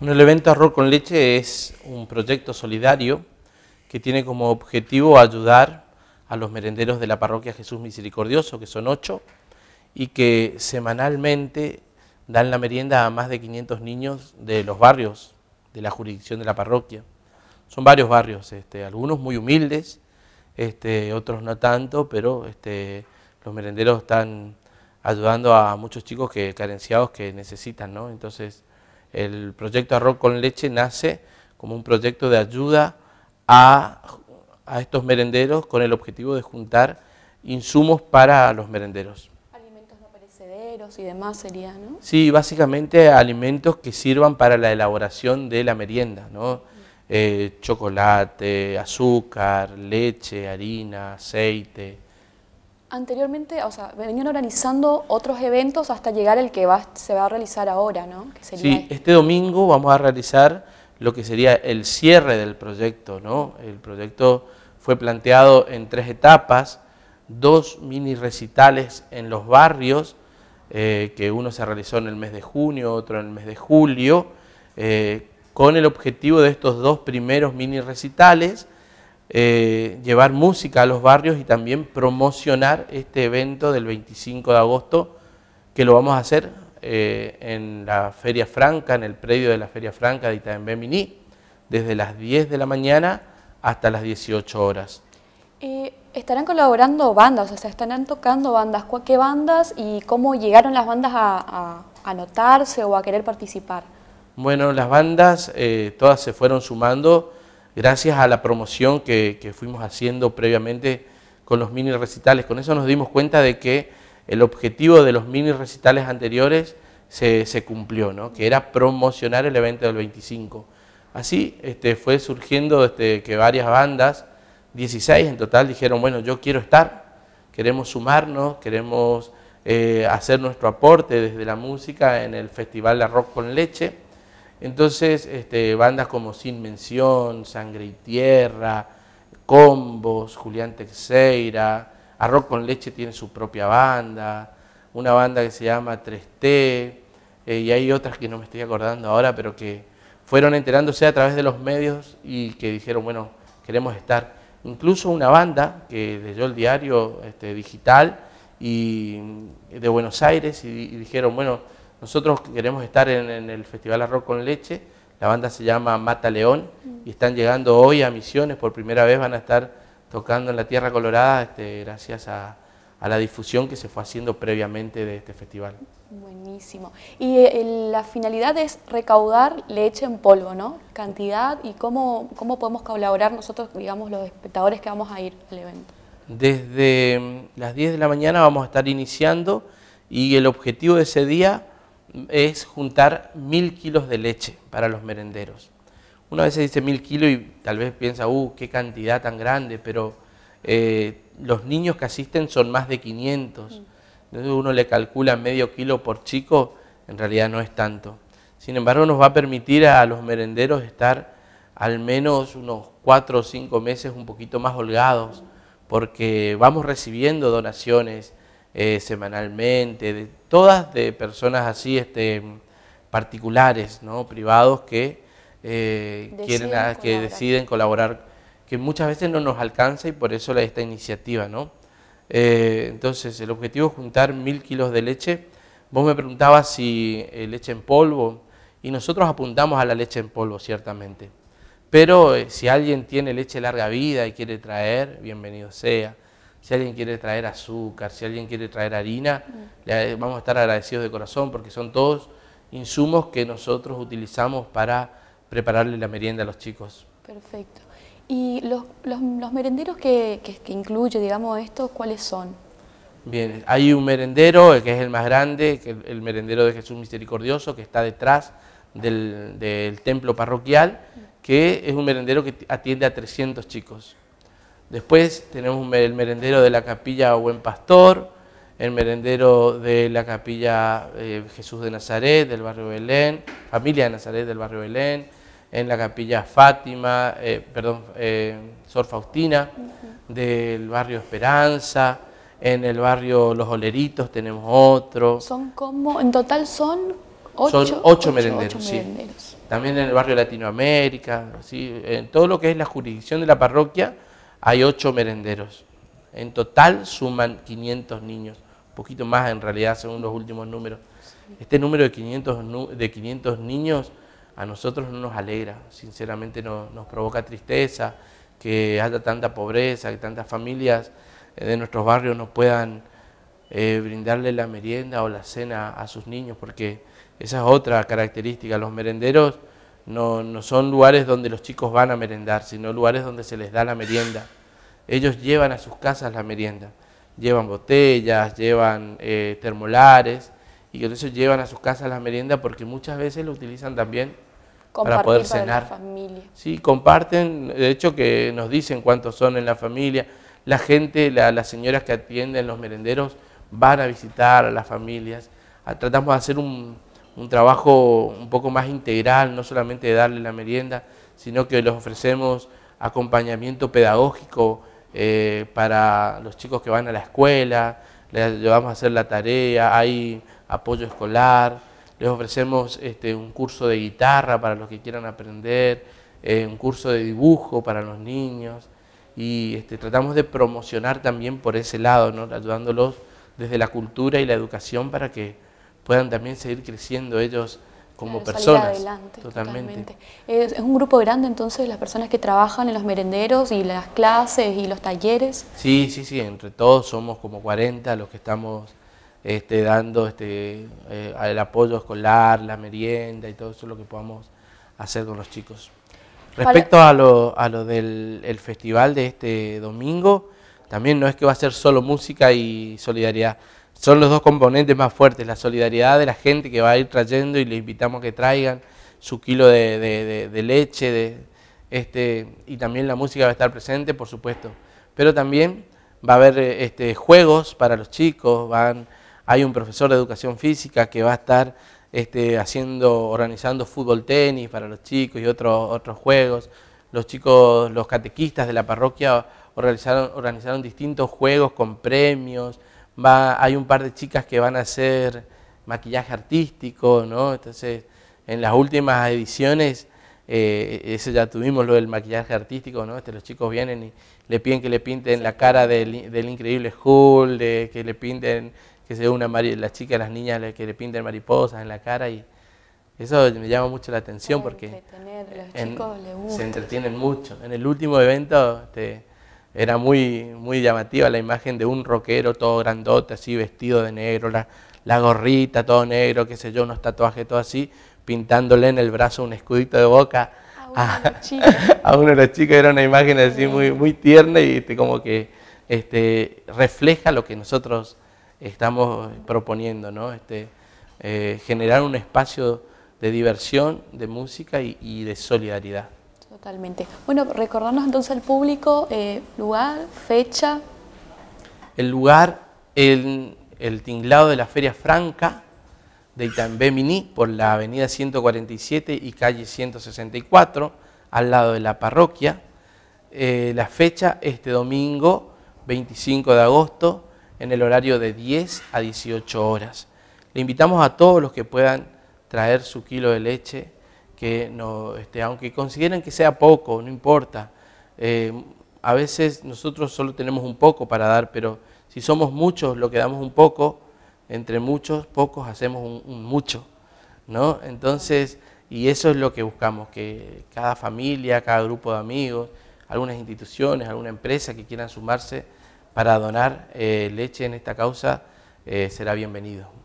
Bueno, el evento Arroz con Leche es un proyecto solidario que tiene como objetivo ayudar a los merenderos de la parroquia Jesús Misericordioso, que son ocho, y que semanalmente dan la merienda a más de 500 niños de los barrios de la jurisdicción de la parroquia. Son varios barrios, este, algunos muy humildes, este, otros no tanto, pero este, los merenderos están ayudando a muchos chicos que carenciados que necesitan, ¿no? Entonces, el proyecto Arroz con Leche nace como un proyecto de ayuda a, a estos merenderos con el objetivo de juntar insumos para los merenderos. Alimentos no perecederos y demás sería, ¿no? Sí, básicamente alimentos que sirvan para la elaboración de la merienda, ¿no? Eh, chocolate, azúcar, leche, harina, aceite, Anteriormente, o sea, venían organizando otros eventos hasta llegar el que se va a realizar ahora, ¿no? sí, este. este domingo vamos a realizar lo que sería el cierre del proyecto, ¿no? El proyecto fue planteado en tres etapas, dos mini recitales en los barrios, eh, que uno se realizó en el mes de junio, otro en el mes de julio, eh, con el objetivo de estos dos primeros mini recitales, eh, llevar música a los barrios y también promocionar este evento del 25 de agosto, que lo vamos a hacer eh, en la Feria Franca, en el predio de la Feria Franca de en Bemini desde las 10 de la mañana hasta las 18 horas. Eh, ¿Estarán colaborando bandas? O sea, ¿estarán tocando bandas? ¿Qué bandas y cómo llegaron las bandas a, anotarse o a querer participar? Bueno, las bandas todas se fueron sumando gracias a la promoción que, fuimos haciendo previamente con los mini recitales. Con eso nos dimos cuenta de que el objetivo de los mini recitales anteriores se, se cumplió, ¿no? que era promocionar el evento del 25. Así este, fue surgiendo desde que varias bandas, 16 en total, dijeron, bueno, yo quiero estar, queremos sumarnos, queremos eh, hacer nuestro aporte desde la música en el Festival de Rock con Leche. Entonces, este, bandas como Sin Mención, Sangre y Tierra, Combos, Julián Teixeira, Arroz con Leche tiene su propia banda, una banda que se llama 3T, eh, y hay otras que no me estoy acordando ahora, pero que fueron enterándose a través de los medios y que dijeron, bueno, queremos estar. Incluso una banda que leyó el diario este, digital y de Buenos Aires y dijeron, bueno, nosotros queremos estar en, el Festival Arroz con Leche, la banda se llama Mata León y están llegando hoy a Misiones, por primera vez van a estar tocando en la Tierra Colorada este, gracias a, la difusión que se fue haciendo previamente de este festival. Buenísimo. Y eh, la finalidad es recaudar leche en polvo, ¿no? Cantidad y cómo, cómo podemos colaborar nosotros, digamos, los espectadores que vamos a ir al evento. Desde mm, las 10 de la mañana vamos a estar iniciando y el objetivo de ese día es juntar mil kilos de leche para los merenderos. Una vez se dice mil kilos y tal vez piensa, uh, qué cantidad tan grande, pero eh, los niños que asisten son más de 500. Mm. Entonces uno le calcula medio kilo por chico, en realidad no es tanto. Sin embargo, nos va a permitir a los merenderos estar al menos unos cuatro o cinco meses un poquito más holgados, porque vamos recibiendo donaciones eh, semanalmente, de, todas de personas así este, particulares, privados que, eh, deciden quieren, ah, que colaborar. deciden colaborar, que muchas veces no nos alcanza y por eso esta iniciativa. Eh, entonces, el objetivo es juntar mil kilos de leche. Vos me preguntabas si eh, leche en polvo, y nosotros apuntamos a la leche en polvo, ciertamente. Pero si alguien tiene leche larga vida y quiere traer, bienvenido sea. Si alguien quiere traer azúcar, si alguien quiere traer harina, le vamos a estar agradecidos de corazón porque son todos insumos que nosotros utilizamos para prepararle la merienda a los chicos. Perfecto. ¿Y los, los, merenderos que, incluye, digamos, estos, cuáles son? Bien, hay un merendero, que es el más grande, que el, el merendero de Jesús Misericordioso, que está detrás del, del templo parroquial, que es un merendero que atiende a 300 chicos. Después tenemos el merendero de la capilla Buen Pastor, el merendero de la capilla eh, Jesús de Nazaret del barrio Belén, familia de Nazaret del barrio Belén, en la capilla Fátima, eh, perdón, eh, Sor Faustina del barrio Esperanza, en el barrio Los Oleritos tenemos otro. Son como, en total son ocho, son merenderos. sí. También en el barrio Latinoamérica, ¿sí? en todo lo que es la jurisdicción de la parroquia hay ocho merenderos. En total suman 500 niños, un poquito más en realidad según los últimos números. Este número de 500, de 500 niños a nosotros no nos alegra, sinceramente no, nos provoca tristeza que haya tanta pobreza, que tantas familias eh, de nuestros barrios no puedan eh, brindarle la merienda o la cena a sus niños, porque esa es otra característica. Los merenderos no, no son lugares donde los chicos van a merendar, sino lugares donde se les da la merienda. Ellos llevan a sus casas la merienda, llevan botellas, llevan eh, termolares, y entonces llevan a sus casas la merienda porque muchas veces lo utilizan también para poder cenar. la familia. Sí, comparten, de hecho que nos dicen cuántos son en la familia, la gente, las señoras que atienden los merenderos van a visitar a las familias, ah, tratamos de hacer un, un trabajo un poco más integral, no solamente de darle la merienda, sino que les ofrecemos acompañamiento pedagógico eh, para los chicos que van a la escuela, les ayudamos a hacer la tarea, hay apoyo escolar, les ofrecemos este, un curso de guitarra para los que quieran aprender, eh, un curso de dibujo para los niños y este, tratamos de promocionar también por ese lado, ayudándolos desde la cultura y la educación para que puedan también seguir creciendo ellos como personas. totalmente. Es, un grupo grande entonces las personas que trabajan en los merenderos y las clases y los talleres. Sí, sí, sí, entre todos somos como 40 los que estamos este, dando este, eh, el apoyo escolar, la merienda y todo eso lo que podamos hacer con los chicos. Respecto a lo, a lo del festival de este domingo, también no es que va a ser solo música y solidaridad. Son los dos componentes más fuertes, la solidaridad de la gente que va a ir trayendo y le invitamos a que traigan su kilo de, leche, de, este, y también la música va a estar presente, por supuesto. Pero también va a haber eh, este, juegos para los chicos, van, hay un profesor de educación física que va a estar este, haciendo, organizando fútbol tenis para los chicos y otros otros juegos. Los chicos, los catequistas de la parroquia organizaron, organizaron distintos juegos con premios, va, hay un par de chicas que van a hacer maquillaje artístico, ¿no? Entonces, en las últimas ediciones, eh, eso ya tuvimos lo del maquillaje artístico, ¿no? Este, los chicos vienen y le piden que le pinten la cara del, increíble Hulk, de, que le pinten, que se una las chicas, las niñas, que le pinten mariposas en la cara y eso me llama mucho la atención porque se entretienen mucho. En el último evento, este, era muy, muy llamativa la imagen de un rockero todo grandote, así vestido de negro, la, gorrita todo negro, qué sé yo, unos tatuajes todo así, pintándole en el brazo un escudito de boca a, a uno de los chicos. Era una imagen así muy, muy tierna y este, como que este, refleja lo que nosotros estamos proponiendo, ¿no? Este, eh, generar un espacio de diversión, de música y de solidaridad. Totalmente. Bueno, recordarnos entonces al público, eh, lugar, fecha. El lugar, el, el tinglado de la Feria Franca de Itambé Mini, por la avenida 147 y calle 164, al lado de la parroquia. Eh, la fecha, este domingo 25 de agosto, en el horario de 10 a 18 horas. Le invitamos a todos los que puedan traer su kilo de leche que no, este, aunque consideren que sea poco, no importa. Eh, a veces nosotros solo tenemos un poco para dar, pero si somos muchos, lo que damos un poco, entre muchos, pocos hacemos un, mucho. ¿no? Entonces, y eso es lo que buscamos, que cada familia, cada grupo de amigos, algunas instituciones, alguna empresa que quieran sumarse para donar eh, leche en esta causa, eh, será bienvenido.